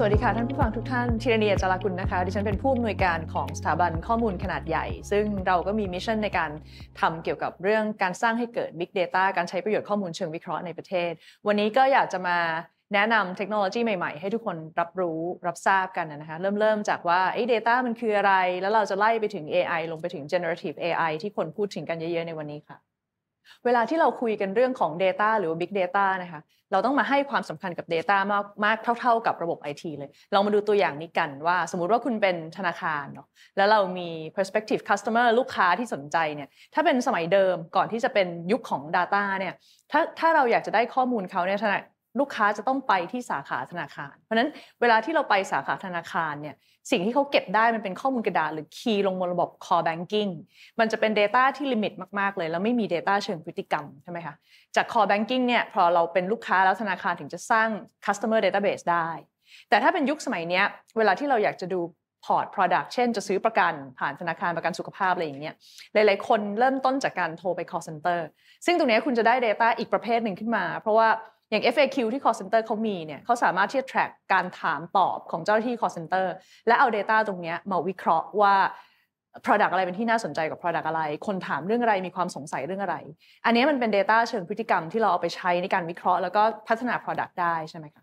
สวัสดีค่ะท่านผู้ฟังทุกท่านชิรเนียจารากุลนะคะดิฉันเป็นผู้อำนวยการของสถาบันข้อมูลขนาดใหญ่ ซึ่งเราก็มีมิชชั่นในการทำเกี่ยวกับเรื่องการสร้างให้เกิด Big Data การใช้ประโยชน์ข้อมูลเชิงวิเคราะห์ในประเทศ วันนี้ก็อยากจะมาแนะนำเทคโนโลยีใหม่ๆให้ทุกคนรับรู้รับทราบกันนะคะเริ่มเริ่มจากว่าไอ้ Data มันคืออะไร แล้วเราจะไล่ไปถึง AI ลงไปถึง generative AI ที่คนพูดถึงกันเยอะๆในวันนี้ค่ะเวลาที่เราคุยกันเรื่องของ Data หรือ Big Data นะคะเราต้องมาให้ความสำคัญกับ Data มากมากเท่า ๆ กับระบบ IT เลยลองมาดูตัวอย่างนี้กันว่า สมมุติว่าคุณเป็นธนาคารเนาะแล้วเรามี p r s p e c t i v e customer ลูกค้าที่สนใจเนี่ยถ้าเป็นสมัยเดิมก่อนที่จะเป็นยุคของ Data เนี่ยถ้าถ้าเราอยากจะได้ข้อมูลเขาเนี่ยลูกค้าจะต้องไปที่สาขาธนาคาร เพราะนั้นเวลาที่เราไปสาขาธนาคารเนี่ยสิ่งที่เขาเก็บได้มันเป็นข้อมูลกระดาษหรือคีย์ลงบนระบบ core banking มันจะเป็น Data ที่ลิมิตมากๆเลยแล้วไม่มี Data เชิงพฤติกรรมใช่ไหมคะจาก core banking เนี่ยพอเราเป็นลูกค้าแล้วธนาคารถึงจะสร้าง customer database ได้ แต่ถ้าเป็นยุคสมัยนี้เวลาที่เราอยากจะดูพอร์ต product เช่นจะซื้อประกัน ผ่านธนาคารประกันสุขภาพอะไรอย่างเงี้ยหลายๆคนเริ่มต้นจากการโทรไป call center ซึ่งตรงนี้คุณจะได้ Data อีกประเภทหนึ่งขึ้นมา เพราะว่าอย่าง FAQ ที่ call center เขามีเนี่ยเขาสามารถที่จะ track การถามตอบของเจ้าหน้าที่ call center และเอา data ตรงนี้มาวิเคราะห์ว่า product อะไรเป็นที่น่าสนใจกับ product อะไร คนถามเรื่องอะไรมีความสงสัยเรื่องอะไร อันนี้มันเป็น data เชิงพฤติกรรมที่เราเอาไปใช้ในการวิเคราะห์แล้วก็พัฒนา product ได้ใช่ไหมคะ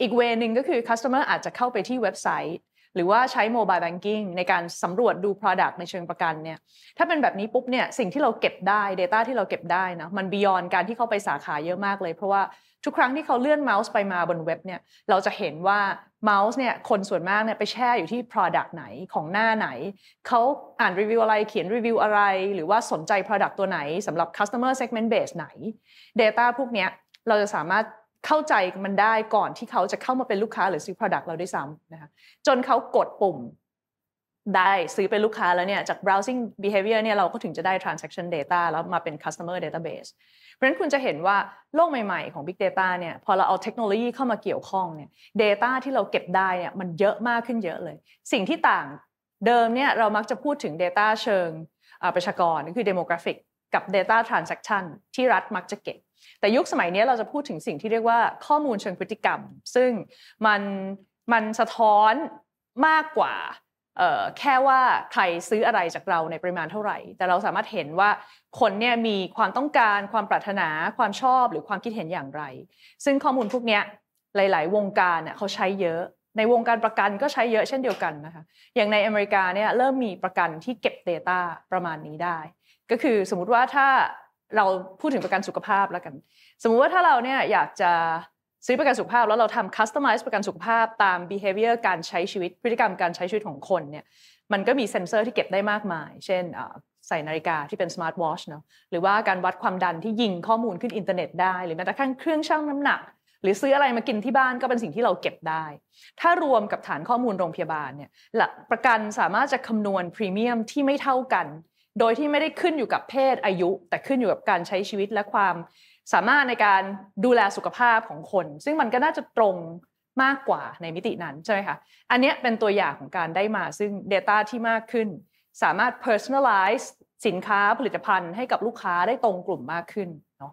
อีกเวนึงก็คือ customer อาจจะเข้าไปที่เว็บไซต์หรือว่าใช้โมบายแบงกิ้งในการสำรวจดู Product ในเชิงประกันเนี่ยถ้าเป็นแบบนี้ปุ๊บเนี่ยสิ่งที่เราเก็บได้ Data ที่เราเก็บได้นะมันบียอนการที่เขาไปสาขาเยอะมากเลยเพราะว่าทุกครั้งที่เขาเลื่อนเมาส์ไปมาบนเว็บเนี่ยเราจะเห็นว่าเมาส์เนี่ยคนส่วนมากเนี่ยไปแช่อยู่ที่ Product ไหนของหน้าไหนเขาอ่านรีวิวอะไรเขียนรีวิวอะไรหรือว่าสนใจ Product ตัวไหนสำหรับ Customer Segment Base ไหน Data พวกเนี้ยเราจะสามารถเข้าใจมันได้ก่อนที่เขาจะเข้ามาเป็นลูกค้าหรือซื้อ Product เราด้วยซ้ำนะคะจนเขากดปุ่มได้ซื้อเป็นลูกค้าแล้วเนี่ยจาก browsing behavior เนี่ยเราก็ถึงจะได้ transaction data แล้วมาเป็น customer database เพราะฉะนั้นคุณจะเห็นว่าโลกใหม่ๆของ big data เนี่ยพอเราเอาเทคโนโลยีเข้ามาเกี่ยวข้องเนี่ย data ที่เราเก็บได้เนี่ยมันเยอะมากขึ้นเยอะเลย สิ่งที่ต่างเดิมเนี่ยเรามักจะพูดถึง data เชิงประชากรคือ demographic กับ data transaction ที่รัฐมักจะเก็บแต่ยุคสมัยนี้เราจะพูดถึงสิ่งที่เรียกว่าข้อมูลเชิงพฤติกรรม ซึ่งมันมันสะท้อนมากกว่าแค่ว่าใครซื้ออะไรจากเราในปริมาณเท่าไหร่ แต่เราสามารถเห็นว่าคนเนี่ยมีความต้องการความปรารถนาความชอบหรือความคิดเห็นอย่างไร ซึ่งข้อมูลพวกนี้หลาย ๆ วงการเขาใช้เยอะ ในวงการประกันก็ใช้เยอะเช่นเดียวกันนะคะอย่างในอเมริกาเนี่ยเริ่มมีประกันที่เก็บ Data ประมาณนี้ได้ก็คือสมมติว่าถ้าเราพูดถึงประกันสุขภาพแล้วกัน สมมุติว่าถ้าเราเนี่ยอยากจะซื้อประกันสุขภาพ แล้วเราทำ customize ประกันสุขภาพตาม behavior การใช้ชีวิตพฤติกรรมการใช้ชีวิตของคนเนี่ยมันก็มีเซ็นเซอร์ที่เก็บได้มากมาย เช่นใส่นาฬิกาที่เป็น smart watch เนาะหรือว่าการวัดความดันที่ยิงข้อมูลขึ้นอินเทอร์เน็ตได้หรือแม้แต่ขั้นเครื่องชั่งน้ำหนัก หรือซื้ออะไรมากินที่บ้านก็เป็นสิ่งที่เราเก็บได้ ถ้ารวมกับฐานข้อมูลโรงพยาบาลเนี่ยประกันสามารถจะคำนวณพรีเมียมที่ไม่เท่ากันโดยที่ไม่ได้ขึ้นอยู่กับเพศอายุ แต่ขึ้นอยู่กับการใช้ชีวิตและความ สามารถในการดูแลสุขภาพของคน ซึ่งมันก็น่าจะตรงมากกว่าในมิตินั้นใช่ไหมคะอันนี้เป็นตัวอย่างของการได้มาซึ่ง Data ที่มากขึ้น สามารถ personalize สินค้าผลิตภัณฑ์ ให้กับลูกค้าได้ตรงกลุ่มมากขึ้นเนาะ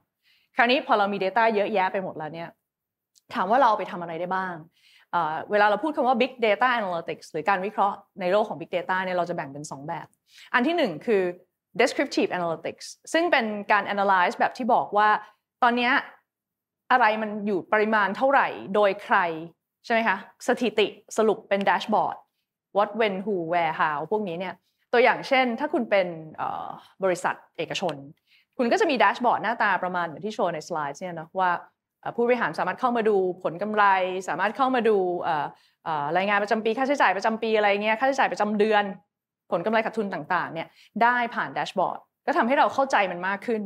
คราวนี้พอเรามี Data เยอะแยะไปหมดแล้วเนี่ยถามว่าเราเอาไปทำอะไรได้บ้างเวลาเราพูดคำว่า Big Data Analytics หรือการวิเคราะห์ในโลกของ Big Data เนี่ย เราจะแบ่งเป็น2 แบบ อันที่ 1 คือ descriptive analytics ซึ่งเป็นการ analyze แบบที่บอกว่า ตอนนี้อะไรมันอยู่ปริมาณเท่าไหร่ โดยใครใช่ไหมคะ สถิติ สรุปเป็น dashboard what when who where how พวกนี้เนี่ย ตัวอย่างเช่น ถ้าคุณเป็นบริษัทเอกชน คุณก็จะมีแดชบอร์ดหน้าตาประมาณเหมือนที่โชว์ในสไลด์เนี่ยนะว่าผู้บริหารสามารถเข้ามาดูผลกำไร สามารถเข้ามาดูรายงานประจำปี ค่าใช้จ่ายประจำปีอะไรเงี้ยค่าใช้จ่ายประจำเดือน ผลกำไรขาดทุนต่างๆเนี่ยได้ผ่านแดชบอร์ดก็ทำให้เราเข้าใจมันมากขึ้น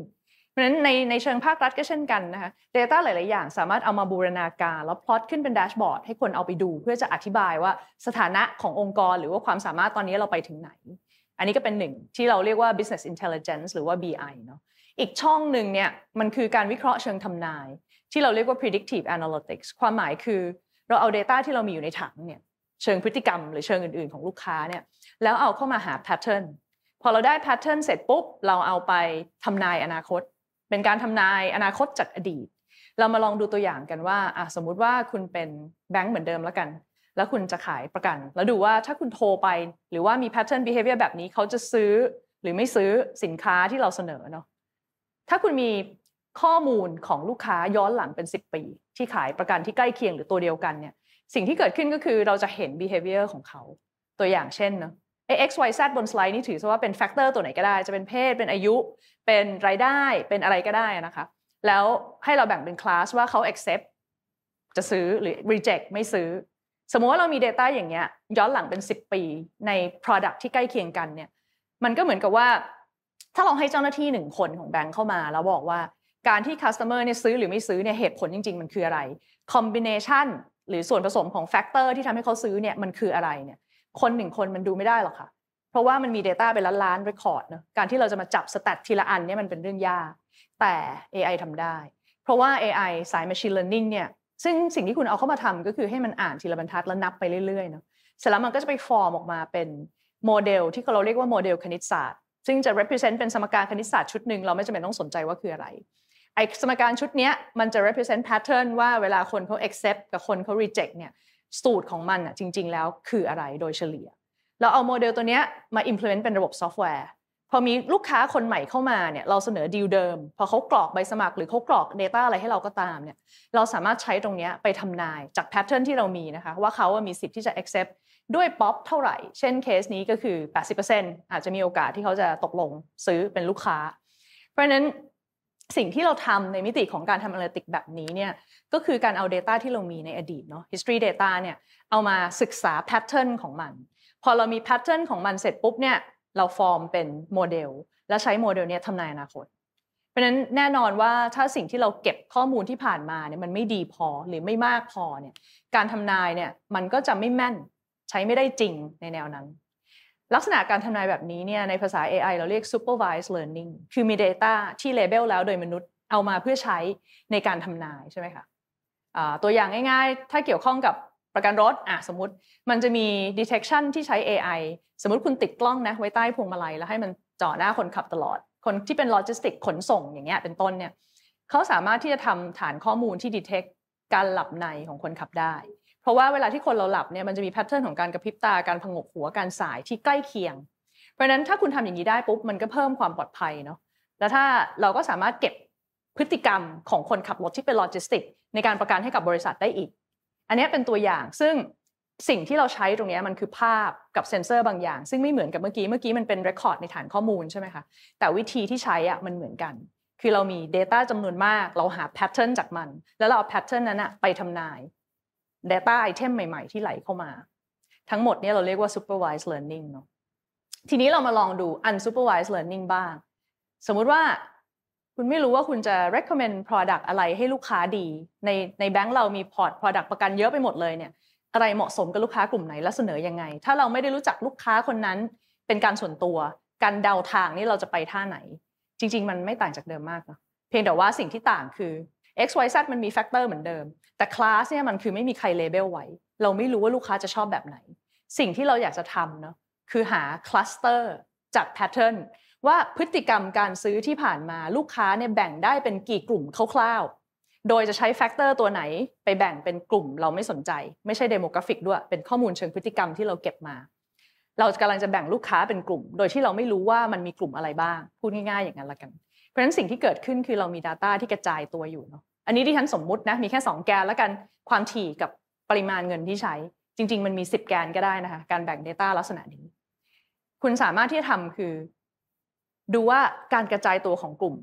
เพราะฉะนั้นในในเชิงภาครัฐก็เช่นกันนะคะเดต้าหลายๆอย่างสามารถเอามาบูรณาการแล้วพลอตขึ้นเป็นแดชบอร์ดให้คนเอาไปดู เพื่อจะอธิบายว่าสถานะขององค์กรหรือว่าความสามารถตอนนี้เราไปถึงไหน อันนี้ก็เป็นหนึ่งที่เราเรียกว่า business intelligence หรือว่า BI เนาะอีกช่องหนึ่งเนี่ยมันคือการวิเคราะห์เชิงทำนาย ที่เราเรียกว่า predictive analytics ความหมายคือเราเอา Data ที่เรามีอยู่ในถังเนี่ยเชิงพฤติกรรม หรือเชิงอื่นๆ ของลูกค้าเนี่ยแล้วเอาเข้ามาหา pattern พอเราได้ pattern เสร็จปุ๊บ เราเอาไปทำนายอนาคต เป็นการทำนายอนาคตจากอดีต เรามาลองดูตัวอย่างกันว่าสมมุติว่าคุณเป็นแบงก์เหมือนเดิมแล้วกัน แล้วคุณจะขายประกัน แล้วดูว่าถ้าคุณโทรไปหรือว่ามี pattern behavior แบบนี้เขาจะซื้อ หรือไม่ซื้อสินค้าที่เราเสนอเนาะถ้าคุณมีข้อมูลของลูกค้าย้อนหลังเป็น10ปี ที่ขายประกันที่ใกล้เคียงหรือตัวเดียวกันเนี่ยสิ่งที่เกิดขึ้นก็คือเราจะเห็น behavior ของเขาตัวอย่างเช่นเนาะ x y z บนสไลด์นี่ถือซะว่าเป็นแฟกเตอร์ตัวไหนก็ได้จะเป็นเพศเป็นอายุเป็นรายได้เป็นอะไรก็ได้นะคะแล้วให้เราแบ่งเป็นคลาสว่าเขา accept จะซื้อหรือ reject ไม่ซื้อ สมมติว่าเรามี Data อย่างเงี้ยย้อนหลังเป็น10ปีใน Product ที่ใกล้เคียงกันเนี่ยมันก็เหมือนกับว่าถ้าเราให้เจ้าหน้าที่หนึ่งคนของแบงค์เข้ามา แล้วบอกว่าการที่คัสเตอร์เนี่ยซื้อหรือไม่ซื้อเนี่ยเหตุผลจริงๆ มันคืออะไรคอมบิเนชันหรือส่วนผสมของแฟกเตอร์ที่ทำให้เขาซื้อเนี่ยมันคืออะไรเนี่ยคนหนึ่งคนมันดูไม่ได้หรอกค่ะเพราะว่ามันมี Data เป็นล้านล้านคอร์ดเนาะการที่เราจะมาจับสแตททีละอันเนี่ยมันเป็นเรื่องยากแต่ AI ทำได้เพราะว่า AI สาย machine learning เนี่ยซึ่งสิ่งที่คุณเอาเข้ามาทำก็คือให้มันอ่านทีละบรรทัดแล้วนับไปเรื่อยๆเนาะเสร็จแล้วมันก็จะไปฟอร์มออกมาเป็นโมเดลที่เราเรียกว่าโมเดลคณิตศาสตร์ซึ่งจะ represent เป็นสมการคณิตศาสตร์ชุดหนึ่งเราไม่จำเป็นต้องสนใจว่าคืออะไร ไอสมการชุดนี้มันจะ represent pattern ว่าเวลาคนเขา accept กับคนเขา reject เนี่ยสูตรของมันอะจริง ๆ แล้วคืออะไรโดยเฉลี่ย เราเอาโมเดลตัวนี้มา implement เป็นระบบซอฟต์แวร์ พอมีลูกค้าคนใหม่เข้ามาเนี่ยเราเสนอดีลเดิม พอเขากรอกใบสมัครหรือเขากรอก Data อะไรให้เราก็ตามเนี่ยเราสามารถใช้ตรงนี้ไปทำนายจากแพทเทิร์นที่เรามีนะคะว่าเขามีสิทธิ์ที่จะ accept ด้วยป๊อปเท่าไหร่ เช่นเคสนี้ก็คือ 80%อาจจะมีโอกาสที่เขาจะตกลงซื้อเป็นลูกค้า เพราะฉะนั้นสิ่งที่เราทำในมิติของการทำ analytic แบบนี้เนี่ยก็คือการเอา Data ที่เรามีในอดีตเนาะ history data เนี่ยเอามาศึกษา pattern ของมัน พอเรามี pattern ของมันเสร็จปุ๊บเนี่ยเราฟอร์มเป็นโมเดลและใช้โมเดลนี้ทำนายอนาคต เพราะฉะนั้นแน่นอนว่าถ้าสิ่งที่เราเก็บข้อมูลที่ผ่านมาเนี่ยมันไม่ดีพอหรือไม่มากพอเนี่ยการทำนายเนี่ยมันก็จะไม่แม่นใช้ไม่ได้จริงในแนวนั้น ลักษณะการทำนายแบบนี้เนี่ยในภาษา AI เราเรียก supervised learning คือมี Data ที่ label แล้วโดยมนุษย์เอามาเพื่อใช้ในการทำนายใช่ไหมคะะตัวอย่างง่ายๆ ถ้าเกี่ยวข้องกับประกันรถอ่ะสมมติ มันจะมี detection ที่ใช้ AI สมมติคุณติดกล้องนะไว้ใต้พวงมาลัยแล้วให้มันจ่อหน้าคนขับตลอด คนที่เป็นโลจิสติกขนส่งอย่างเงี้ยเป็นต้นเนี่ยเขาสามารถที่จะทำฐานข้อมูลที่ detect การหลับในของคนขับได้เพราะว่าเวลาที่คนเราหลับเนี่ยมันจะมีแพทเทิร์นของการกระพริบตาการผงกหัวการสายที่ใกล้เคียง เพราะนั้นถ้าคุณทำอย่างนี้ได้ปุ๊บมันก็เพิ่มความปลอดภัยเนาะแล้วถ้าเราก็สามารถเก็บพฤติกรรมของคนขับรถที่เป็นโลจิสติกในการประกันให้กับบริษัทได้อีก อันนี้เป็นตัวอย่างซึ่งสิ่งที่เราใช้ตรงนี้มันคือภาพกับเซ็นเซอร์ บางอย่าง ซึ่งไม่เหมือนกับเมื่อกี้เมื่อกี้มันเป็นเรคคอร์ดในฐานข้อมูลใช่ไหมคะแต่วิธีที่ใช้อะมันเหมือนกัน คือเรามี Data จำนวนมากเราหาแพทเทิร์นจากมัน แล้วเราเอาแพทเทิร์นนั้นอะไปทำนาย Data Item ใหม่ๆ ที่ไหลเข้ามา ทั้งหมดนี้เราเรียกว่า supervised learning เนาะทีนี้เรามาลองดู unsupervised learning บ้าง สมมุติว่าคุณไม่รู้ว่าคุณจะ recommend product อะไรให้ลูกค้าดี ในในแบงค์เรามีพอร์ต product ประกันเยอะไปหมดเลยเนี่ยอะไรเหมาะสมกับลูกค้ากลุ่มไหน และเสนอยังไง ถ้าเราไม่ได้รู้จักลูกค้าคนนั้น เป็นการส่วนตัว การเดาทางนี่เราจะไปท่าไหน จริงๆมันไม่ต่างจากเดิมมากเนาะเพียงแต่ว่าสิ่งที่ต่างคือ x y z มันมีแฟกเตอร์เหมือนเดิมแต่คลาสเนี่ยมันคือไม่มีใครเลเบลไว้ เราไม่รู้ว่าลูกค้าจะชอบแบบไหน สิ่งที่เราอยากจะทำเนาะคือหาคลัสเตอร์จากแพทเทิร์นว่าพฤติกรรมการซื้อที่ผ่านมาลูกค้าเนี่ยแบ่งได้เป็นกี่กลุ่มคร่าวๆ โดยจะใช้แฟกเตอร์ตัวไหน ไปแบ่งเป็นกลุ่ม เราไม่สนใจไม่ใช่เดโมกราฟิกด้วยเป็นข้อมูลเชิงพฤติกรรมที่เราเก็บมาเรากำลังจะแบ่งลูกค้าเป็นกลุ่ม โดยที่เราไม่รู้ว่ามันมีกลุ่มอะไรบ้างพูดง่ายๆ อย่างนั้นละกัน เพราะฉะนั้นสิ่งที่เกิดขึ้นคือเรามี Data ที่กระจายตัวอยู่เนาะอันนี้ที่ฉันสมมุตินะมีแค่ 2 แกนแล้วกันความถี่กับปริมาณเงินที่ใช้ จริง ๆ มันมี 10 แกนก็ได้นะคะการแบ่ง Data ลักษณะนี้ คุณสามารถที่จะทำคือ ดูว่าการกระจายตัวของกลุ่ม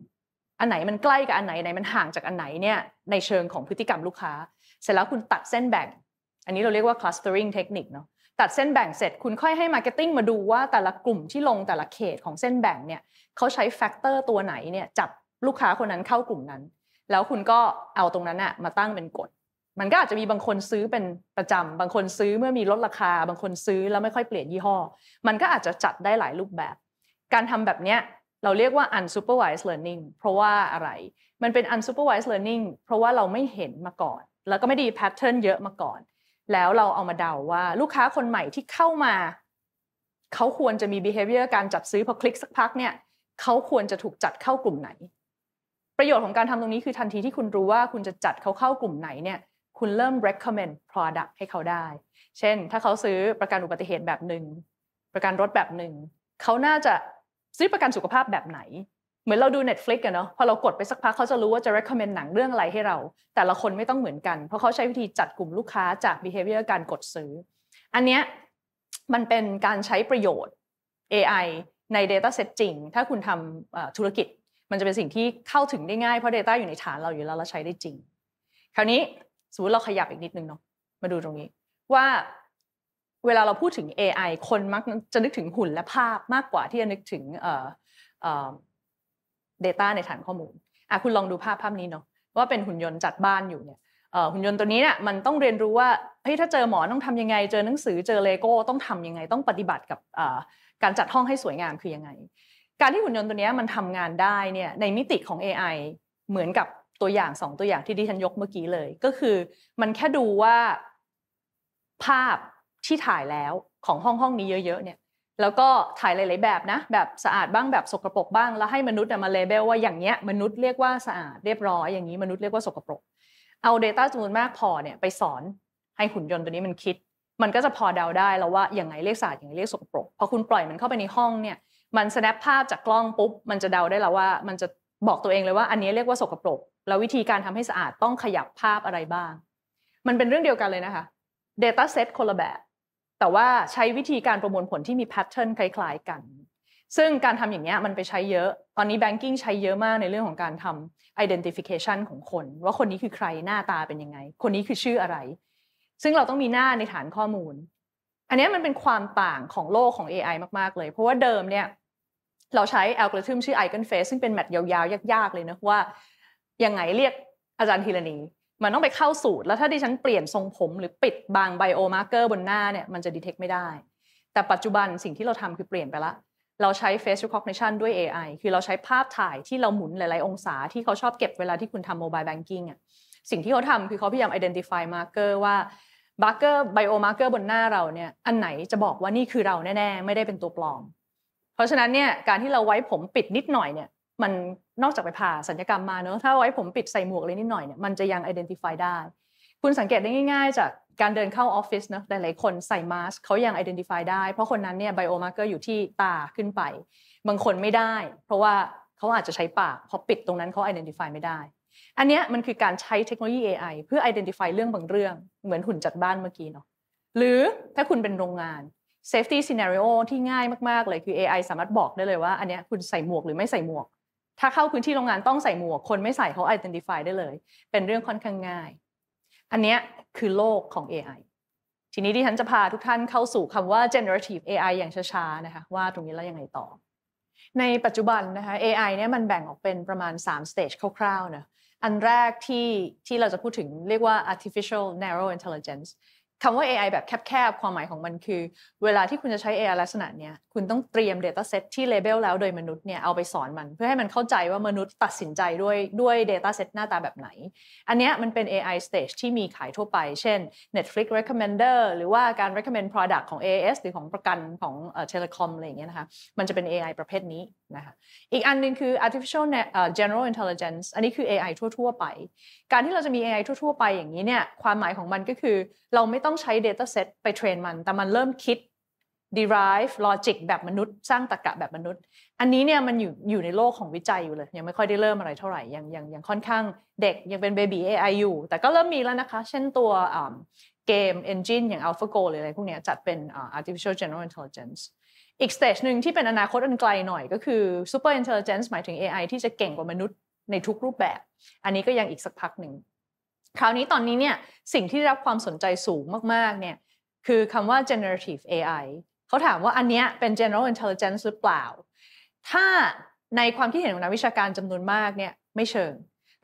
อันไหนมันใกล้กับอันไหนไหน มันห่างจากอันไหนเนี่ยในเชิงของพฤติกรรมลูกค้า เสร็จแล้วคุณตัดเส้นแบ่ง อันนี้เราเรียกว่า clustering technique เนาะตัดเส้นแบ่งเสร็จ คุณค่อยให้ Marketing มาดูว่าแต่ละกลุ่มที่ลงแต่ละเขตของเส้นแบ่งเนี่ยเขาใช้แฟกเตอร์ตัวไหนเนี่ยจับลูกค้าคนนั้นเข้ากลุ่มนั้นแล้วคุณก็เอาตรงนั้นอะมาตั้งเป็นกฎ มันก็อาจจะมีบางคนซื้อเป็นประจำบางคนซื้อเมื่อมีลดราคา บางคนซื้อแล้วไม่ค่อยเปลี่ยนยี่ห้อ มันก็อาจจะจัดได้หลายรูปแบบ การทำแบบเนี้ยเราเรียกว่า unsupervised learning เพราะว่าอะไร มันเป็น unsupervised learning เพราะว่าเราไม่เห็นมาก่อน แล้วก็ไม่ดี pattern เยอะมาก่อน แล้วเราเอามาเดาว่าลูกค้าคนใหม่ที่เข้ามาเขาควรจะมี behavior การจัดซื้อพอคลิกสักพักเนี่ยเขาควรจะถูกจัดเข้ากลุ่มไหนประโยชน์ของการทำตรงนี้คือทันทีที่คุณรู้ว่าคุณจะจัดเขาเข้ากลุ่มไหนเนี่ยคุณเริ่ม recommend product ให้เขาได้ เช่นถ้าเขาซื้อประกันอุบัติเหตุแบบหนึ่งประกันรถแบบหนึ่งเขาน่าจะซื้อประกันสุขภาพแบบไหนเหมือนเราดู Netflix ันเนาะพอเรากดไปสักพักเขาจะรู้ว่าจะ recommend หนังเรื่องอะไรให้เรา แต่ละคนไม่ต้องเหมือนกันเพราะเขาใช้วิธีจัดกลุ่มลูกค้าจาก behavior การกดซื้อ อันเนี้ยมันเป็นการใช้ประโยชน์ AI ใน data set จริงถ้าคุณทำธุรกิจมันจะเป็นสิ่งที่เข้าถึงได้ง่ายเพราะ Data อยู่ในฐานเราอยู่แล้วเราใช้ได้จริง คราวนี้สมมติเราขยับอีกนิดนึงเนาะ มาดูตรงนี้ ว่าเวลาเราพูดถึง AI คนมักจะนึกถึงหุ่นและภาพมากกว่าที่จะนึกถึงเดต้าในฐานข้อมูลอ่ะคุณลองดูภาพภาพนี้เนาะว่าเป็นหุ่นยนต์จัดบ้านอยู่เนี่ยหุ่นยนต์ตัวนี้เนี่ยมันต้องเรียนรู้ว่าเฮ้ยถ้าเจอหมอต้องทำยังไง เจอหนังสือเจอเลโก้ต้องทํำยังไงต้องปฏิบัติกับการจัดห้องให้สวยงามคือยังไงการที่หุ่นยนต์ตัวนี้มันทำงานได้เนี่ยในมิติของ AI เหมือนกับตัวอย่างสองตัวอย่างที่ดิฉันยกเมื่อกี้เลย ก็คือมันแค่ดูว่าภาพที่ถ่ายแล้วของห้องห้องนี้เยอะๆเนี่ยแล้วก็ถ่ายหลายๆแบบนะแบบ สะอาดบ้างแบบสกรปรกบ้างแล้วให้มนุษย์มาเลเบลว่าอย่างเนี้ยมนุษย์เรียกว่าสะอาดเรียบร้อยอย่างนี้มนุษย์เรียกว่า สกรปรกเอา Data จำนวนมากพอเนี่ยไปสอนให้หุ่นยนต์ตัวนี้มันคิด มันก็จะพอเดาได้แล้วว่าอย่างไงเรียกสะอาดอย่างไรเรียกสกปรกพอคุณปล่อยมันเข้าไปในห้องเนี่ยมันสแนปภาพจากกล้องปุ๊บมันจะเดาได้แล้วว่า มันจะบอกตัวเองเลยว่า อันนี้เรียกว่าสกปรกแล้ววิธีการทำให้สะอาดต้องขยับภาพอะไรบ้าง มันเป็นเรื่องเดียวกันเลยนะคะ Data Set คนละแบบแต่ว่าใช้วิธีการประมวลผลที่มีแพทเทิร์นคล้าย ๆ กัน ซึ่งการทำอย่างเงี้ยมันไปใช้เยอะ ตอนนี้แบงกิ้งใช้เยอะมากในเรื่องของการทำ identification ของคน ว่าคนนี้คือใครหน้าตาเป็นยังไง คนนี้คือชื่ออะไร ซึ่งเราต้องมีหน้าในฐานข้อมูลอันนี้มันเป็นความต่างของโลกของ AI มากๆเลย เพราะว่าเดิมเนี่ยเราใช้อัลกอริทึมชื่อ Eigen Face ซึ่งเป็นแมทยาวๆ ยากๆ เลยนะว่า ยังไงเรียกอาจารย์ทีละนีมันต้องไปเข้าสูตร แล้วถ้าดิฉันเปลี่ยนทรงผมหรือปิดบางไบโอมาร์เกอร์บนหน้าเนี่ยมันจะดีเทคไม่ได้ แต่ปัจจุบันสิ่งที่เราทำคือเปลี่ยนไปละ เราใช้ face recognition ด้วย AI คือเราใช้ภาพถ่ายที่เราหมุนหลายๆ องศา ที่เขาชอบเก็บเวลาที่คุณทำโมบายแบงกิ้งอ่ะสิ่งที่เขาทำคือเขาพยายาม identify marker ว่าบาร์เกอร์ไบโอมาร์เกอร์บนหน้าเราเนี่ย อันไหนจะบอกว่านี่คือเราแน่ๆ ไม่ได้เป็นตัวปลอม เพราะฉะนั้นเนี่ยการที่เราไว้ผมปิดนิดหน่อยเนี่ยมันนอกจากไปผ่าสัญญกรรมมาเนอะถ้าไว้ผมปิดใส่หมวกเลยนิดหน่อยเนี่ยมันจะยังไอดีนติฟายได้ คุณสังเกตได้ง่าย ๆ จากการเดินเข้าออฟฟิศเนอะหลายๆคนใส่มาสเขายังไอดีนติฟายได้เพราะคนนั้นเนี่ยไบโอมาร์เกอร์อยู่ที่ตาขึ้นไป บางคนไม่ได้ เพราะว่าเขาอาจจะใช้ปากพอปิดตรงนั้นเขาไอดีนติฟายไม่ได้อันเนี้ยมันคือการใช้เทคโนโลยี AI เพื่อ identify เรื่องบางเรื่อง เหมือนหุ่นจากบ้านเมื่อกี้เนาะหรือถ้าคุณเป็นโรงงาน safety scenario ที่ง่ายมากๆ เลยคือ AI สามารถบอกได้เลยว่าอันเนี้ยคุณใส่หมวกหรือไม่ใส่หมวก ถ้าเข้าพื้นที่โรงงานต้องใส่หมวก คนไม่ใส่เขา identify ได้เลย เป็นเรื่องค่อนข้างง่าย อันเนี้ยคือโลกของ AI ทีนี้ที่ฉันจะพาทุกท่านเข้าสู่คำว่า generative AI อย่างช้าๆ นะคะว่าตรงนี้แล้วยังไงต่อ ในปัจจุบันนะคะ AI เนี่ยมันแบ่งออกเป็นประมาณ3 stage คร่าวๆนะอันแรกที่ที่เราจะพูดถึงเรียกว่า artificial narrow intelligence คำว่า AI แบบแคบๆ ความหมายของมันคือ เวลาที่คุณจะใช้ AI ลักษณะเนี้ยคุณต้องเตรียม Dataset ที่เลเบลแล้วโดยมนุษย์เนี่ยเอาไปสอนมันเพื่อให้มันเข้าใจว่ามนุษย์ตัดสินใจด้วยด้วย Dataset หน้าตาแบบไหน อันเนี้ยมันเป็น AI stage ที่มีขายทั่วไป เช่น Netflix recommender หรือว่าการ recommend product ของ AS หรือของประกันของเอเอคอมอะไรอย่างเงี้ยนะคะมันจะเป็น AI ประเภทนี้นะคะอีกอันนึงคือ artificial general intelligence อันนี้คือ AI ทั่วๆ ไป การที่เราจะมี AI ทั่วๆ ไปอย่างนี้เนี่ยความหมายของมันก็คือเราไม่ต้องใช้ Dataset ไปเทรนมัน แต่มันเริ่มคิด derive logic แบบมนุษย์ สร้างตรรกะแบบมนุษย์ อันนี้เนี่ยมันอยู่อยู่ในโลกของวิจัยอยู่เลย ยังไม่ค่อยได้เริ่มอะไรเท่าไหร่ ยังยังยังค่อนข้างเด็ก ยังเป็น baby AI อยู่ แต่ก็เริ่มมีแล้วนะคะ เช่นตัวเกม engine อย่าง AlphaGo หรืออะไรพวกนี้จัดเป็น artificial general intelligence อีกสเตจหนึ่งที่เป็นอนาคตอันไกลหน่อยก็คือ super intelligence หมายถึง AI ที่จะเก่งกว่ามนุษย์ในทุกรูปแบบ อันนี้ก็ยังอีกสักพักหนึ่งคราวนี้ตอนนี้เนี่ยสิ่งที่ได้รับความสนใจสูงมากๆเนี่ยคือคำว่า generative AI เขาถามว่าอันเนี้ยเป็น general intelligence หรือเปล่า ถ้าในความคิดเห็นของนักวิชาการจำนวนมากเนี่ยไม่เชิง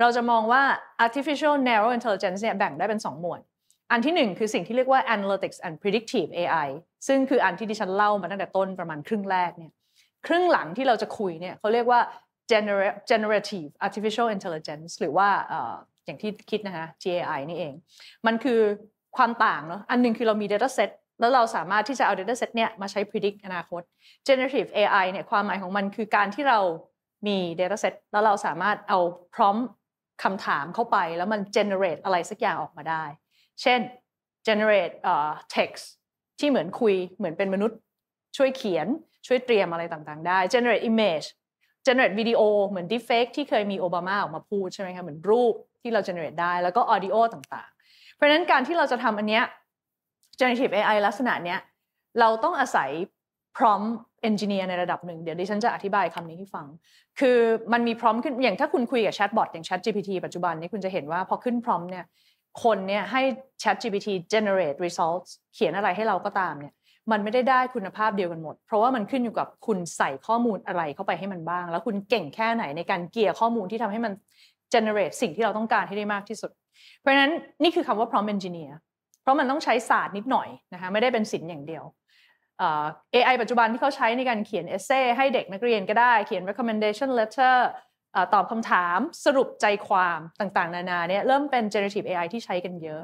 เราจะมองว่า artificial narrow intelligence เนี่ยแบ่งได้เป็น 2 หมวด อันที่ 1 คือสิ่งที่เรียกว่า analytics and predictive AI ซึ่งคืออันที่ดิฉันเล่ามาตั้งแต่ต้นประมาณครึ่งแรกเนี่ยครึ่งหลังที่เราจะคุยเนี่ยเขาเรียกว่า generative artificial intelligence หรือว่าอย่างที่คิดนะคะ GAI นี่เอง มันคือความต่างเนาะอันนึงคือเรามี Data Set แล้วเราสามารถที่จะเอา Data Set เนี่ยมาใช้ predict อนาคต generative AI เนี่ยความหมายของมันคือการที่เรา มี Data Set แล้วเราสามารถเอาพร้อมคำถามเข้าไป แล้วมัน generate อะไรสักอย่างออกมาได้ เช่น generate uh, text ที่เหมือนคุยเหมือนเป็นมนุษย์ช่วยเขียนช่วยเตรียมอะไรต่างๆได้ generate image generate video เหมือน deepfake ที่เคยมีโอบามาออกมาพูดใช่ไหมคะเหมือนรูปที่เราเจเนเรตได้แล้วก็อ a ด d โอต่างๆ เพราะนั้นการที่เราจะทำอันเนี้ย generative AI ลักษณะเนี้ยเราต้องอาศัย prompt engineer ในระดับหนึ่งเดี๋ยวดิฉันจะอธิบายคำนี้ให้ฟัง คือมันมี prompt ขึ้นอย่างถ้าคุณคุยกับแชทบอทอย่าง chat GPT ปัจจุบันนี้คุณจะเห็นว่าพอขึ้น prompt เนี่ยคนเนี่ยให้ Chat GPT generate results เขียนอะไรให้เราก็ตามเนี่ยมันไม่ได้ได้คุณภาพเดียวกันหมด เพราะว่ามันขึ้นอยู่กับคุณใส่ข้อมูลอะไรเข้าไปให้มันบ้าง แล้วคุณเก่งแค่ไหนในการเกี่ยข้อมูลที่ทำให้มัน generate สิ่งที่เราต้องการให้ได้มากที่สุด เพราะฉะนั้นนี่คือคำว่า prompt engineer เพราะมันต้องใช้ศาสตร์นิดหน่อยนะคะ ไม่ได้เป็นศิลป์อย่างเดียว AI ปัจจุบันที่เขาใช้ในการเขียนเอเซ่ให้เด็กนักเรียนก็ได้เขียน recommendation letter ตอบคำถาม สรุปใจความต่างๆ นานาเนี่ยเริ่มเป็น generative AI ที่ใช้กันเยอะ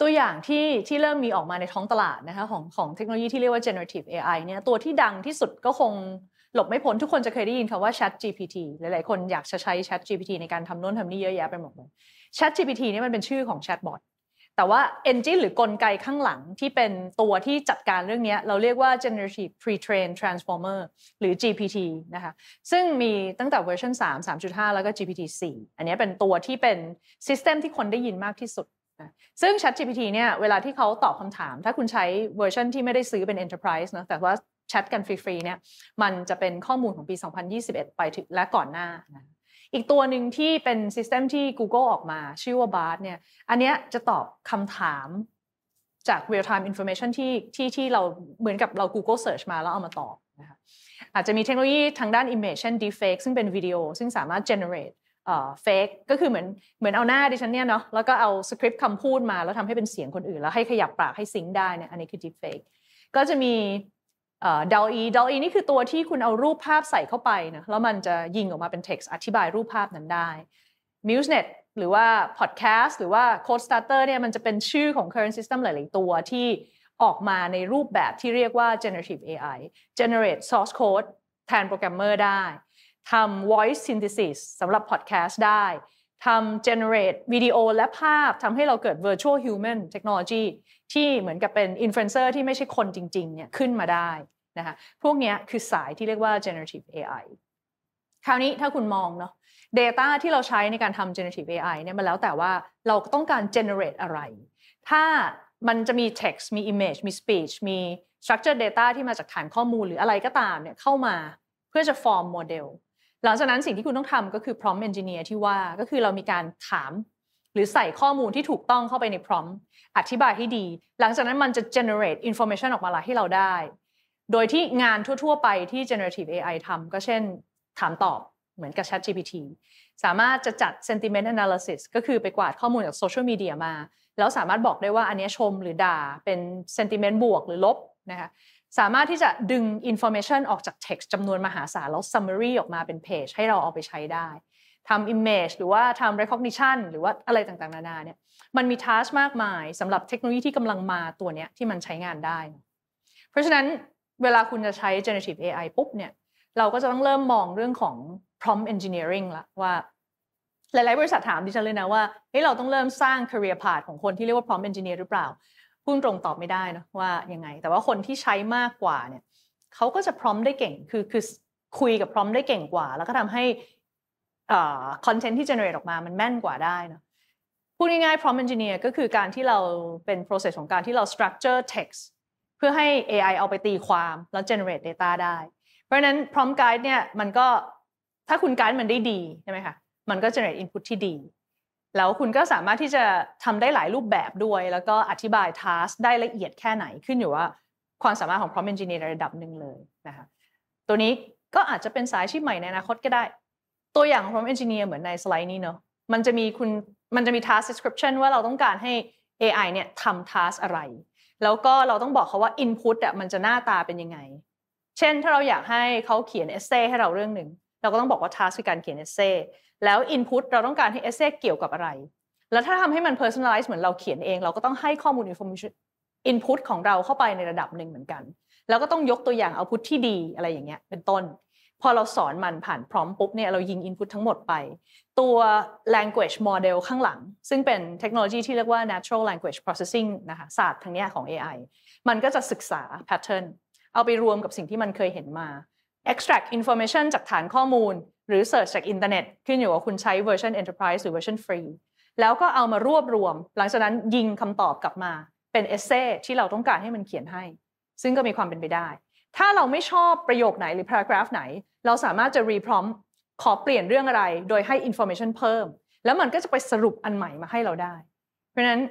ตัวอย่างที่ที่เริ่มมีออกมาในท้องตลาดนะคะของของเทคโนโลยีที่เรียกว่า generative AI เนี่ยตัวที่ดังที่สุดก็คงหลบไม่พ้นทุกคนจะเคยได้ยินคำว่า Chat GPT หลาย ๆ คนอยากจะใช้ Chat GPT ในการทำโน่นทำนี่เยอะแยะไปหมดเลย Chat GPT นี่มันเป็นชื่อของ Chatbot แต่ว่า engine หรือกลไกข้างหลังที่เป็นตัวที่จัดการเรื่องนี้เราเรียกว่า generative pre-trained transformer หรือ GPT นะคะ ซึ่งมีตั้งแต่เวอร์ชัน3 3.5 แล้วก็ GPT 4อันนี้เป็นตัวที่เป็น system ที่คนได้ยินมากที่สุด ซึ่ง ChatGPT เนี่ยเวลาที่เขาตอบคำถาม ถ้าคุณใช้เวอร์ชันที่ไม่ได้ซื้อเป็น enterprise นะแต่ว่าแชทกันฟรีๆเนี่ยมันจะเป็นข้อมูลของปี 2021 ไปถึงและก่อนหน้า อีกตัวหนึ่งที่เป็นซิสเต็มที่ Google ออกมาชื่อว่า Bard เนี่ยอันนี้จะตอบคำถามจาก real time information ที่ที่ที่เราเหมือนกับเรา Google search มาแล้วเอามาตอบนะคะอาจจะมีเทคโนโลยีทางด้าน image เช่น deepfake ซึ่งเป็นวิดีโอซึ่งสามารถ generate เฟกก็คือเหมือนเหมือนเอาหน้าดิฉันเนี่ยเนาะแล้วก็เอาสคริปต์คำพูดมาแล้วทำให้เป็นเสียงคนอื่นแล้วให้ขยับปากให้ซิงได้เนี่ยอันนี้คือดีเฟกก็จะมีดาวอีดาวอีนี่คือตัวที่คุณเอารูปภาพใส่เข้าไปนะแล้วมันจะยิงออกมาเป็นเท็กซ์อธิบายรูปภาพนั้นได้ MuseNet หรือว่า Podcast หรือว่า Code Starter เนี่ยมันจะเป็นชื่อของ current system หลาย ๆ ตัวที่ออกมาในรูปแบบที่เรียกว่า generative AI generate source code แทนโปรแกรมเมอร์ได้ทำ voice synthesis สำหรับ podcast ได้ทำ generate วิดีโอและภาพทำให้เราเกิด virtual human technology ที่เหมือนกับเป็น influencer ที่ไม่ใช่คนจริงๆ เนี่ยขึ้นมาได้นะคะพวกนี้คือสายที่เรียกว่า generative AI คราวนี้ถ้าคุณมองเนาะ Data ที่เราใช้ในการทำ generative AI เนี่ยมันแล้วแต่ว่าเราต้องการ generate อะไร ถ้ามันจะมี text มี image มี speech มี structured data ที่มาจากฐานข้อมูลหรืออะไรก็ตามเนี่ยเข้ามาเพื่อจะ form model หลังจากนั้นสิ่งที่คุณต้องทำก็คือ prompt engineer ที่ว่าก็คือเรามีการถาม หรือใส่ข้อมูลที่ถูกต้องเข้าไปใน prompt อธิบายให้ดี หลังจากนั้นมันจะ generate information ออกมาละให้เราได้ โดยที่งานทั่ว ๆ ไปที่ generative AI ทำก็เช่นถามตอบเหมือนกับ Chat GPT สามารถจะจัด sentiment analysis ก็คือไปกวาดข้อมูลจากโซเชียลมีเดียมา แล้วสามารถบอกได้ว่าอันนี้ชมหรือด่าเป็น sentiment บวกหรือลบนะคะสามารถที่จะดึง information ออกจาก text จำนวนมหาศาลแล้ว summary ออกมาเป็น page ให้เราเอาไปใช้ได้ทำ image หรือว่าทำ recognition หรือว่าอะไรต่างๆนานาเนี่ยมันมี task มากมายสำหรับเทคโนโลยีที่กำลังมาตัวเนี้ยที่มันใช้งานได้ เพราะฉะนั้นเวลาคุณจะใช้ generative AI ปุ๊บเนี่ยเราก็จะต้องเริ่มมองเรื่องของ prompt engineering ละว่า หลายๆบริษัทถามดิฉันเลยนะว่าเฮ้ยเราต้องเริ่มสร้าง career path ของคนที่เรียกว่า prompt engineer หรือเปล่าพูดตรงตอบไม่ได้นะว่ายังไง แต่ว่าคนที่ใช้มากกว่าเนี่ยเขาก็จะพร้อมได้เก่ง คือคือคุยกับพร้อมได้เก่งกว่า แล้วก็ทำให้คอนเทนต์ที่เจเนเรตออกมามันแม่นกว่าได้นะพูดง่ายๆ prompt engineer ก็คือการที่เราเป็น process ของการที่เรา structure text เพื่อให้ AI เอาไปตีความแล้ว generate data ได้ เพราะะนั้น prompt guide เนี่ยมันก็ถ้าคุณ guide มันได้ดีใช่ไหมคะมันก็ generate input ที่ดีแล้วคุณก็สามารถที่จะทำได้หลายรูปแบบด้วย แล้วก็อธิบายทัสได้ละเอียดแค่ไหนขึ้นอยู่ว่าความสามารถของ prompt engineer ระดับหนึ่งเลยนะคะตัวนี้ก็อาจจะเป็นสายชีพใหม่ในอนาคตก็ได้ ตัวอย่างของ prompt engineer เหมือนในสไลด์นี้เนาะมันจะมีคุณมันจะมี task description ว่าเราต้องการให้ AI เนี่ยทำ task อะไรแล้วก็เราต้องบอกเขาว่า input อ่ะมันจะหน้าตาเป็นยังไงเช่นถ้าเราอยากให้เขาเขียน essay ให้เราเรื่องหนึ่งเราก็ต้องบอกว่าทัสคือการเขียนเอเซ่แล้วอินพุตเราต้องการให้เอเซ่เกี่ยวกับอะไร แล้วถ้าทำให้มัน personalize เหมือนเราเขียนเอง เราก็ต้องให้ข้อมูล information input ของเราเข้าไปในระดับหนึ่งเหมือนกัน แล้วก็ต้องยกตัวอย่างเอาพุทที่ดีอะไรอย่างเงี้ยเป็นต้น พอเราสอนมันผ่านพร้อมปุ๊บเนี่ยเรายิง input ทั้งหมดไป ตัว language model ข้างหลัง ซึ่งเป็นเทคโนโลยีที่เรียกว่า natural language processing นะคะศาสตร์ทางเนี้ยของ AI มันก็จะศึกษา pattern เอาไปรวมกับสิ่งที่มันเคยเห็นมา extract information จากฐานข้อมูลหรือ search จากอินเทอร์เน็ต ขึ้นอยู่ว่าคุณใช้ version enterprise หรือ version free แล้วก็เอามารวบรวม หลังจากนั้นยิงคำตอบกลับมาเป็นเอเซ่ที่เราต้องการให้มันเขียนให้ ซึ่งก็มีความเป็นไปได้ ถ้าเราไม่ชอบประโยคไหนหรือ paragraph ไหน เราสามารถจะ reprom ขอเปลี่ยนเรื่องอะไร โดยให้ information เพิ่ม แล้วมันก็จะไปสรุปอันใหม่มาให้เราได้ เพราะฉะนั้น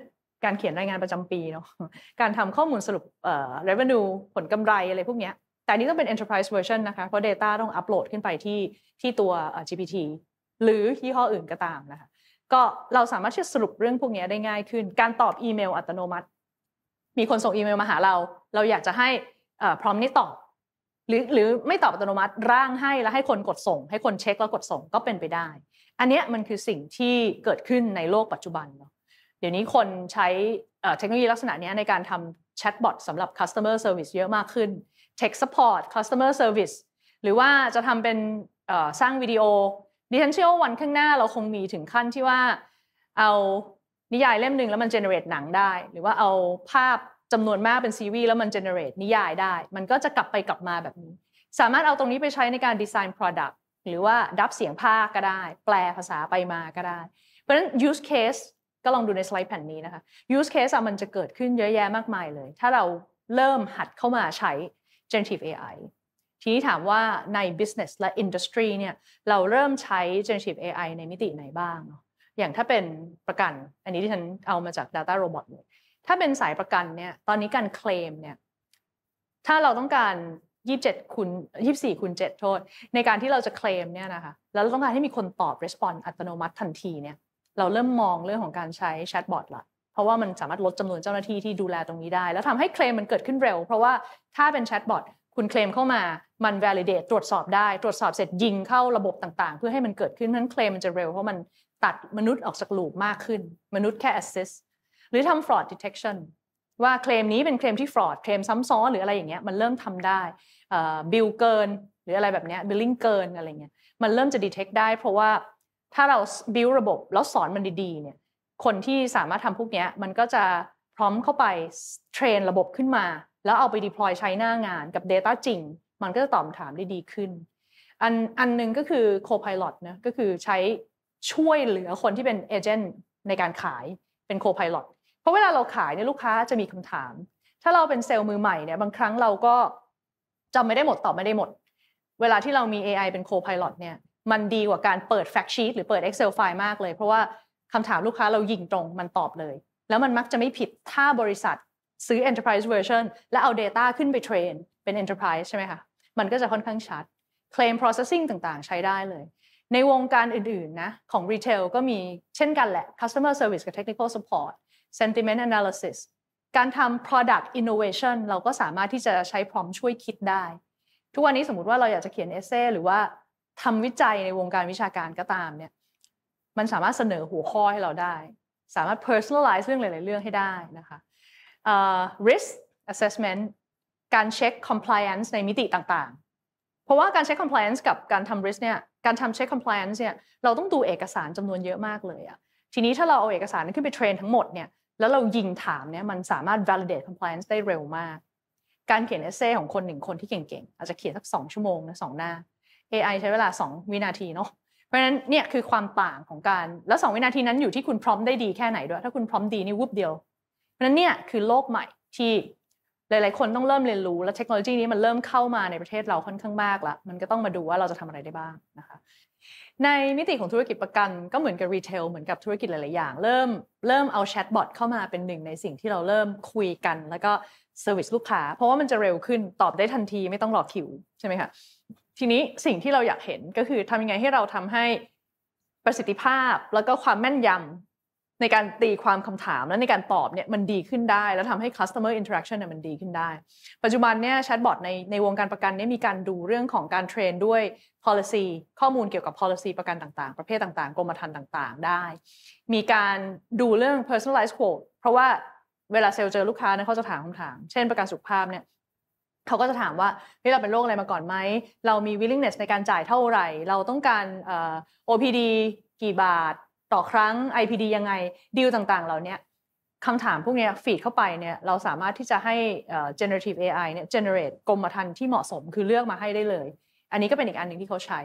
การเขียนรายงานประจำปีเนาะการทำข้อมูลสรุป revenue ผลกำไรอะไรพวกนี้แต่นี้ต้องเป็น enterprise version นะคะ เพราะ data ต้องอัปโหลดขึ้นไปที่ที่ตัว GPT หรือยี่ห้ออื่นก็ตามนะคะ ก็เราสามารถที่สรุปเรื่องพวกนี้ได้ง่ายขึ้น การตอบอีเมลอัตโนมัติ มีคนส่งอีเมลมาหาเรา เราอยากจะให้พร้อมนี้ตอบ หรือหรือไม่ตอบอัตโนมัติ ร่างให้แล้วให้คนกดส่ง ให้คนเช็คแล้วกดส่งก็เป็นไปได้ อันนี้มันคือสิ่งที่เกิดขึ้นในโลกปัจจุบันเนาะเดี๋ยวนี้คนใช้เทคโนโลยีลักษณะนี้ในการทำแชทบอทสำหรับ customer service เยอะมากขึ้น Tech Support Customer Service หรือว่าจะทำเป็นสร้างวิดีโอดิฉันเชื่อว่าวันข้างหน้าเราคงมีถึงขั้นที่ว่า เอานิยายเล่มหนึ่งแล้วมันเจเนเรตหนังได้ หรือว่าเอาภาพจำนวนมากเป็นซีรีส์แล้วมันเจเนเรตนิยายได้ มันก็จะกลับไปกลับมาแบบนี้ สามารถเอาตรงนี้ไปใช้ในการดีไซน์ Product หรือว่าดับเสียงภาคก็ได้ แปลภาษาไปมาก็ได้ เพราะฉะนั้น use case ก็ลองดูในสไลด์แผ่นนี้นะคะ use case มันจะเกิดขึ้นเยอะแยะมากมายเลย ถ้าเราเริ่มหัดเข้ามาใช้ generative AI ทีนี้ถามว่าใน business และ industry เนี่ย เราเริ่มใช้ generative AI ในมิติไหนบ้างเนาะอย่างถ้าเป็นประกัน อันนี้ที่ฉันเอามาจาก data robot เลยถ้าเป็นสายประกันเนี่ยตอนนี้การเคลมเนี่ยถ้าเราต้องการ 27คูณ24คูณ7โทษ ในการที่เราจะเคลมเนี่ยนะคะแล้วเราต้องการให้มีคนตอบ r e s p o n s อัตโนมัติทันทีเนี่ย เราเริ่มมองเรื่องของการใช้แชทบอทละเพราะว่ามันสามารถลดจำนวนเจ้าหน้าที่ที่ดูแลตรงนี้ได้ แล้วทำให้เคลมมันเกิดขึ้นเร็ว เพราะว่าถ้าเป็นแชทบอทคุณเคลมเข้ามามัน validate ตรวจสอบได้ตรวจสอบเสร็จยิงเข้าระบบต่าง ๆ เพื่อให้มันเกิดขึ้นเพราะนั้นเคลมมันจะเร็วเพราะมันตัดมนุษย์ออกจากลูปมากขึ้น มนุษย์แค่ assist หรือทำ fraud detection ว่าเคลมนี้เป็นเคลมที่ fraud เคลมซ้ำซ้อนหรืออะไรอย่างเงี้ยมันเริ่มทำได้บิลเกินหรืออะไรแบบเนี้ย billing เกินอะไรเงี้ยมันเริ่มจะ detect ได้ เพราะว่าถ้าเรา build ระบบแล้วสอนมันดีๆเนี่ยคนที่สามารถทำพวกนี้มันก็จะพร้อมเข้าไปเทรนระบบขึ้นมาแล้วเอาไปดิพลอยใช้หน้างานกับ Data จริงมันก็จะตอบถามได้ดีขึ้น อันอันหนึ่งก็คือ Copilot นะก็คือใช้ช่วยเหลือคนที่เป็นเอเจนต์ในการขายเป็น Copilot เพราะเวลาเราขายเนี่ยลูกค้าจะมีคำถาม ถ้าเราเป็นเซลล์มือใหม่เนี่ยบางครั้งเราก็จำไม่ได้หมดตอบไม่ได้หมด เวลาที่เรามี AI เป็น Copilot เนี่ยมันดีกว่าการเปิดแฟกชีตหรือเปิด Excel ไฟล์มากเลยเพราะว่าคำถามลูกค้าเรายิงตรงมันตอบเลย แล้วมันมักจะไม่ผิดถ้าบริษัทซื้อ enterprise version และเอา data ขึ้นไปเทรนเป็น enterprise ใช่ไหมคะมันก็จะค่อนข้างชัด claim processing ต่างๆ ใช้ได้เลย ในวงการอื่นๆนะของ retail ก็มีเช่นกันแหละ customer service กับ technical support sentiment analysis การทำ product innovation เราก็สามารถที่จะใช้พร้อมช่วยคิดได้ ทุกวันนี้สมมติว่าเราอยากจะเขียนเอเซ่หรือว่าทำวิจัยในวงการวิชาการก็ตามเนี่ยมันสามารถเสนอหัวข้อให้เราได้ สามารถ personalize เรื่องหลาย ๆเรื่องให้ได้นะคะ uh, risk assessment การเช็ค compliance ในมิติต่างๆเพราะว่าการเช็ค compliance กับการทำ risk เนี่ยการทำเช็ค compliance เนี่ยเราต้องดูเอกสารจำนวนเยอะมากเลยอะทีนี้ถ้าเราเอาเอกสารนั้นขึ้นไปเทรนทั้งหมดเนี่ยแล้วเรายิงถามเนี่ยมันสามารถ validate compliance ได้เร็วมากการเขียนเอเซ่ของคนหนึ่งคนที่เก่งๆอาจจะเขียนสักสองชั่วโมงนะสองหน้า AI ใช้เวลา 2 วินาทีเนาะเพราะฉะนั้นเนี่ยคือความต่างของการแล้วสองวินาทีนั้นอยู่ที่คุณพร้อมได้ดีแค่ไหนด้วย ถ้าคุณพร้อมดีนี่วุบเดียว เพราะนั้นเนี่ยคือโลกใหม่ที่หลาย ๆ คนต้องเริ่มเรียนรู้และเทคโนโลยีนี้มันเริ่มเข้ามาในประเทศเราค่อนข้างมากละมันก็ต้องมาดูว่าเราจะทำอะไรได้บ้างนะคะในมิติของธุรกิจประกันก็เหมือนกับรีเทลเหมือนกับธุรกิจหลายๆอย่าง เริ่มเริ่มเอาแชทบอทเข้ามาเป็นหนึ่งในสิ่งที่เราเริ่มคุยกัน แล้วก็เซอร์วิสลูกค้าเพราะว่ามันจะเร็วขึ้นตอบได้ทันทีไม่ต้องรอคิวใช่ไหมคะทีนี้สิ่งที่เราอยากเห็นก็คือทำยังไงให้เราทำให้ประสิทธิภาพแล้วก็ความแม่นยำในการตีความคำถาม และในการตอบเนี่ยมันดีขึ้นได้ แล้วทำให้ customer interaction เนี่ยมันดีขึ้นได้ปัจจุบันเนี่ยแชทบอทในในวงการประกันเนี่ยมีการดูเรื่องของการเทรนด้วย policy ข้อมูลเกี่ยวกับ policy ประกันต่าง ๆ ประเภทต่างๆกรมธรรม์ต่างๆ ได้ มีการดูเรื่อง personalized quote เพราะว่าเวลาเซลล์เจอลูกค้าเนี่ยเขาจะถามคำถามเช่น ประกันสุขภาพเนี่ยเขาก็จะถามว่าเฮ้ยเราเป็นโรคอะไรมาก่อนไหม เรามี willingness ในการจ่ายเท่าไหร่ เราต้องการ OPD กี่บาท ต่อครั้ง IPD ยังไงดีลต่างๆเหล่านี้คำถามพวกนี้ฟีดเข้าไปเนี่ยเราสามารถที่จะให้ generative AI เนี่ย generate กรมธรรม์ที่เหมาะสมคือเลือกมาให้ได้เลย อันนี้ก็เป็นอีกอันหนึ่งที่เขาใช้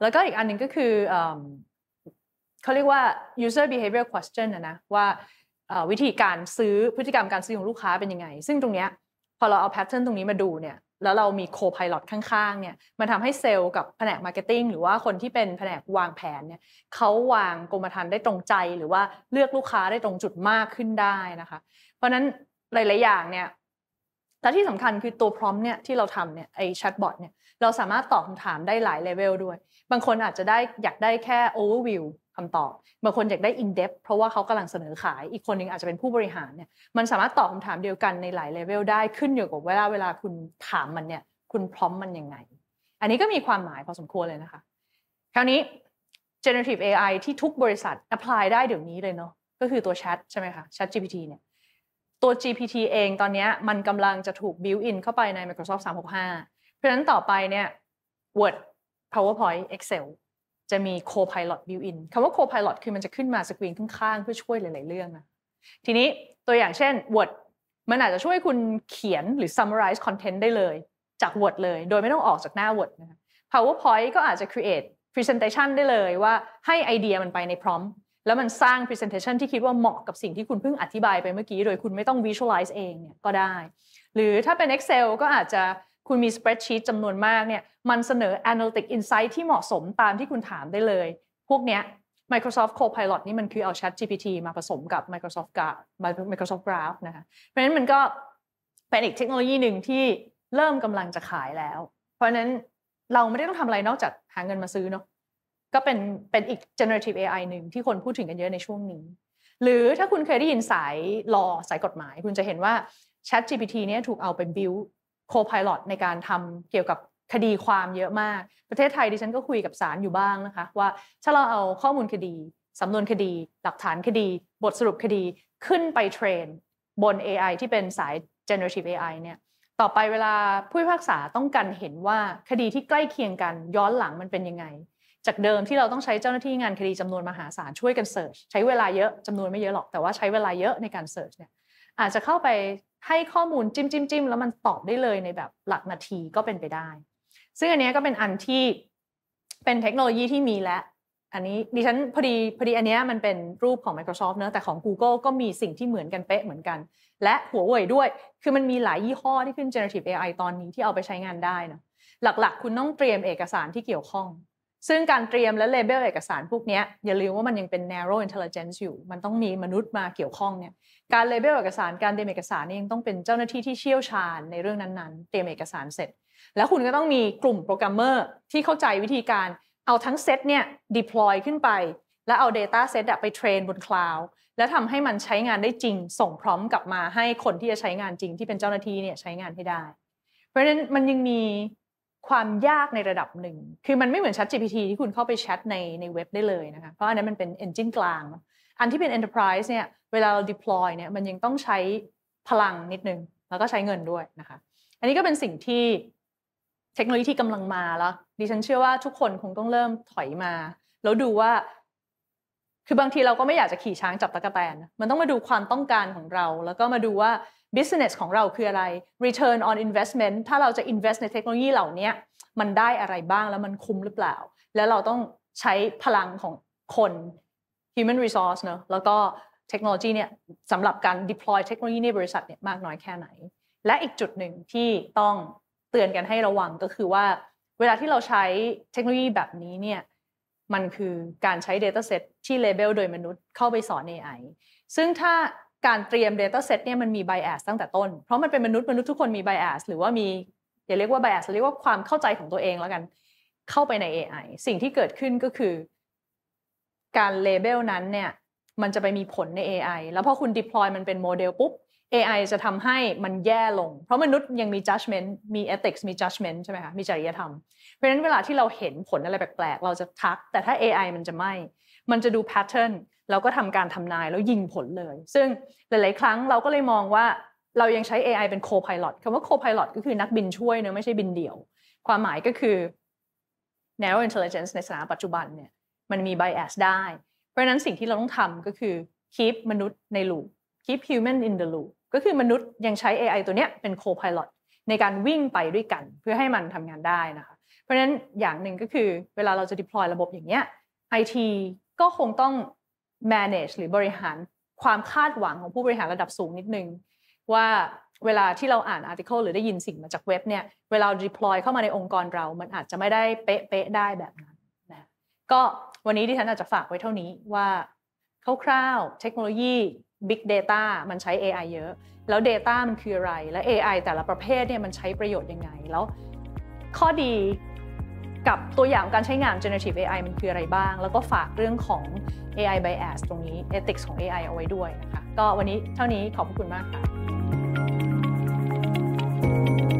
แล้วก็อีกอันหนึ่งก็คือเขาเรียกว่า user behavior question นะนะว่าวิธีการซื้อพฤติกรรมการซื้อของลูกค้าเป็นยังไงซึ่งตรงเนี้ยพอเราเอาแพทเทิร์นตรงนี้มาดูเนี่ยแล้วเรามีโคพายลตข้างๆเนี่ยมันทำให้เซลล์กับแผนกมาร์เก็ตติ้งหรือว่าคนที่เป็นแผนกวางแผนเนี่ยเขาวางกรมธรรม์ได้ตรงใจหรือว่าเลือกลูกค้าได้ตรงจุดมากขึ้นได้นะคะ เพราะนั้นหลาย ๆอย่างเนี่ย แต่ที่สำคัญคือตัวพร้อมเนี่ยที่เราทำเนี่ยไอแชทบอทเนี่ยเราสามารถตอบคำถามได้หลายเลเวลด้วย บางคนอาจจะได้อยากได้แค่โอเวอร์วิวคำตอบบางคนอยากได้อินเด p t เพราะว่าเขากำลังเสนอขาย อีกคนนึงอาจจะเป็นผู้บริหารเนี่ยมันสามารถตอบคาถามเดียวกันในหลายเลเวลได้ขึ้นอยู่กับเวลาเวลาคุณถามมันเนี่ยคุณพร้อมมันยังไงอันนี้ก็มีความหมายพอสมควรเลยนะคะคราวนี้ generative AI ที่ทุกบริษัท apply ได้เดี๋ยวนี้เลยเนาะก็คือตัวแชทใช่ไหมคะ Chat GPT เนี่ยตัว GPT เองตอนนี้มันกำลังจะถูก build in เข้าไปใน Microsoft 365เพราะฉะนั้นต่อไปเนี่ย Word PowerPoint Excel จะมี Copilot built-in คำว่า Copilot คือมันจะขึ้นมาสกรีนข้างๆ เพื่อช่วยหลายๆเรื่องนะทีนี้ตัวอย่างเช่น Word มันอาจจะช่วยคุณเขียนหรือ summarize content ได้เลยจาก Word เลยโดยไม่ต้องออกจากหน้า Word นะคะ PowerPoint ก็อาจจะ create presentation ได้เลยว่าให้ไอเดียมันไปในพร้อมแล้วมันสร้าง presentation ที่คิดว่าเหมาะกับสิ่งที่คุณเพิ่งอธิบายไปเมื่อกี้โดยคุณไม่ต้อง visualize เองเนี่ยก็ได้ หรือถ้าเป็น Excel ก็อาจจะคุณมีสเปรดชีตจำนวนมากเนี่ยมันเสนอ analytic insight ที่เหมาะสมตามที่คุณถามได้เลย พวกเนี้ย Microsoft Copilot นี่มันคือเอา Chat GPT มาผสมกับ Microsoft Graph Microsoft Graph นะคะเพราะฉะนั้นมันก็เป็นอีกเทคโนโลยีหนึ่งที่เริ่มกำลังจะขายแล้ว เพราะฉะนั้นเราไม่ได้ต้องทำอะไรนอกจากหาเงินมาซื้อเนาะก็เป็นเป็นอีก generative AI หนึ่งที่คนพูดถึงกันเยอะในช่วงนี้ หรือถ้าคุณเคยได้ยินสายรอสายกฎหมายคุณจะเห็นว่า Chat GPT เนี่ยถูกเอาไป build โคพายロในการทำเกี่ยวกับคดีความเยอะมาก ประเทศไทยดิฉันก็คุยกับศาลอยู่บ้างนะคะว่า ถ้าเราเอาข้อมูลคดีสำนวนคดี หลักฐานคดีบทสรุปคดีขึ้นไปเทรนบน AI ที่เป็นสาย generative AI เนี่ยต่อไปเวลาผู้พิพากษาต้องการเห็นว่าคดีที่ใกล้เคียงกัน ย้อนหลังมันเป็นยังไง จากเดิมที่เราต้องใช้เจ้าหน้าที่งานคดี จำนวนมหาศาลช่วยกันเสิร์ชใช้เวลาเยอะจำนวนไม่เยอะหรอกแต่ว่าใช้เวลาเยอะในการเสิร์ชเนี่ยอาจจะเข้าไปให้ข้อมูลจิ้มจิ้มจิ้มแล้วมันตอบได้เลยในแบบหลักนาทีก็เป็นไปได้ ซึ่งอันนี้ก็เป็นอันที่เป็นเทคโนโลยีที่มีแล้วอันนี้ดิฉันพอดีพอดีอันนี้มันเป็นรูปของ Microsoft เนอะแต่ของ Google ก็มีสิ่งที่เหมือนกันเป๊ะเหมือนกัน และหัวเว่ยด้วย คือมันมีหลายยี่ห้อที่ขึ้น generative AI ตอนนี้ที่เอาไปใช้งานได้นะหลัก ๆ คุณต้องเตรียมเอกสารที่เกี่ยวข้องซึ่งการเตรียมและเลเบลเอกสารพวกนี้อย่าลืมว่ามันยังเป็น narrow intelligence อยู่มันต้องมีมนุษย์มาเกี่ยวข้องเนี่ยการเลเบลเอกสารการเตรียมเอกสารนี่ยังต้องเป็นเจ้าหน้าที่ที่เชี่ยวชาญในเรื่องนั้นๆ เตรียมเอกสารเสร็จแล้วคุณก็ต้องมีกลุ่มโปรแกรมเมอร์ที่เข้าใจวิธีการ เอาทั้งเซตเนี่ย deploy ขึ้นไป แล้วเอา data set ไปเทรนบนคลาวด์แล้วทำให้มันใช้งานได้จริงส่งพร้อมกลับมาให้คนที่จะใช้งานจริงที่เป็นเจ้าหน้าที่เนี่ยใช้งานให้ได้เพราะฉะนั้นมันยังมีความยากในระดับหนึ่ง คือมันไม่เหมือน Chat GPT ที่คุณเข้าไปแชทในในเว็บได้เลยนะคะเพราะอันนั้นมันเป็น engine กลาง อันที่เป็น enterprise เนี่ยเวลาเรา deploy เนี่ย มันยังต้องใช้พลังนิดนึง แล้วก็ใช้เงินด้วยนะคะ อันนี้ก็เป็นสิ่งที่เทคโนโลยีที่กำลังมาแล้ว ดิฉันเชื่อว่าทุกคนคงต้องเริ่มถอยมา แล้วดูว่า คือบางทีเราก็ไม่อยากจะขี่ช้างจับตะกะแตนมันต้องมาดูความต้องการของเรา แล้วก็มาดูว่า business ของเราคืออะไร return on investment ถ้าเราจะ invest ในเทคโนโลยีเหล่านี้มันได้อะไรบ้างแล้วมันคุ้มหรือเปล่า แล้วเราต้องใช้พลังของคน human resource เนอะแล้วก็เทคโนโลยีเนี่ยสำหรับการ deploy เทคโนโลยีในบริษัทเนี่ยมากน้อยแค่ไหนและอีกจุดหนึ่งที่ต้องเตือนกันให้ระวังก็คือว่าเวลาที่เราใช้เทคโนโลยีแบบนี้เนี่ยมันคือการใช้ Dataset ที่ label โดยมนุษย์เข้าไปสอน AI ซึ่งถ้าการเตรียม Data Set เนี่ยมันมี bias ตั้งแต่ต้น เพราะมันเป็นมนุษย์มนุษย์ทุกคนมี bias หรือว่ามีอย่าเรียกว่า bias เรียกว่าความเข้าใจของตัวเองแล้วกันเข้าไปใน AI สิ่งที่เกิดขึ้นก็คือการเลเบลนั้นเนี่ยมันจะไปมีผลใน AI แล้วพอคุณ deploy มันเป็นโมเดลปุ๊บ AI จะทำให้มันแย่ลง เพราะมนุษย์ยังมี judgment มี ethics มี judgment ใช่ไหมคะมีจริยธรรมเพราะฉะนั้นเวลาที่เราเห็นผลอะไรแปลกๆ เราจะทัก แต่ถ้า AI มันจะไม่มันจะดู pattern แล้วก็ทำการทำนายแล้วยิงผลเลย ซึ่งหลาย ๆ ครั้งเราก็เลยมองว่าเรายังใช้ AI เป็น c o p i l o ตคำว่า c o p i l o ตก็คือนักบินช่วยเนอะไม่ใช่บินเดี่ยว ความหมายก็คือ narrow intelligence ในสถานปัจจุบันเนี่ยมันมี bias ได้ เพราะนั้นสิ่งที่เราต้องทำก็คือ keep มนุษย์ใน loop keep human in the loop ก็คือมนุษย์ยังใช้ AI ตัวเนี้ยเป็น co-pilot ในการวิ่งไปด้วยกันเพื่อให้มันทำงานได้นะคะ เพราะนั้นอย่างหนึ่งก็คือเวลาเราจะ deploy ระบบอย่างเงี้ย IT ก็คงต้อง manage หรือบริหารความคาดหวังของผู้บริหารระดับสูงนิดนึงว่าเวลาที่เราอ่านอาร์ติเคิลหรือได้ยินสิ่งมาจากเว็บเนี่ยเวลา deploy เข้ามาในองค์กรเรา มันอาจจะไม่ได้เป๊ะๆได้แบบนั้นนะก็วันนี้ที่ฉันอาจจะฝากไว้เท่านี้ว่าคร่าวๆ เทคโนโลยี Big Data มันใช้ AI เยอะ แล้ว Data มันคืออะไรและ AI แต่ละประเภทเนี่ยมันใช้ประโยชน์ยังไงแล้ว ข้อดีกับตัวอย่างการใช้งาน generative AI มันคืออะไรบ้าง แล้วก็ฝากเรื่องของ AI bias ตรงนี้ ethics ของ AI เอาไว้ด้วยนะคะก็วันนี้เท่านี้ขอบคุณมากค่ะ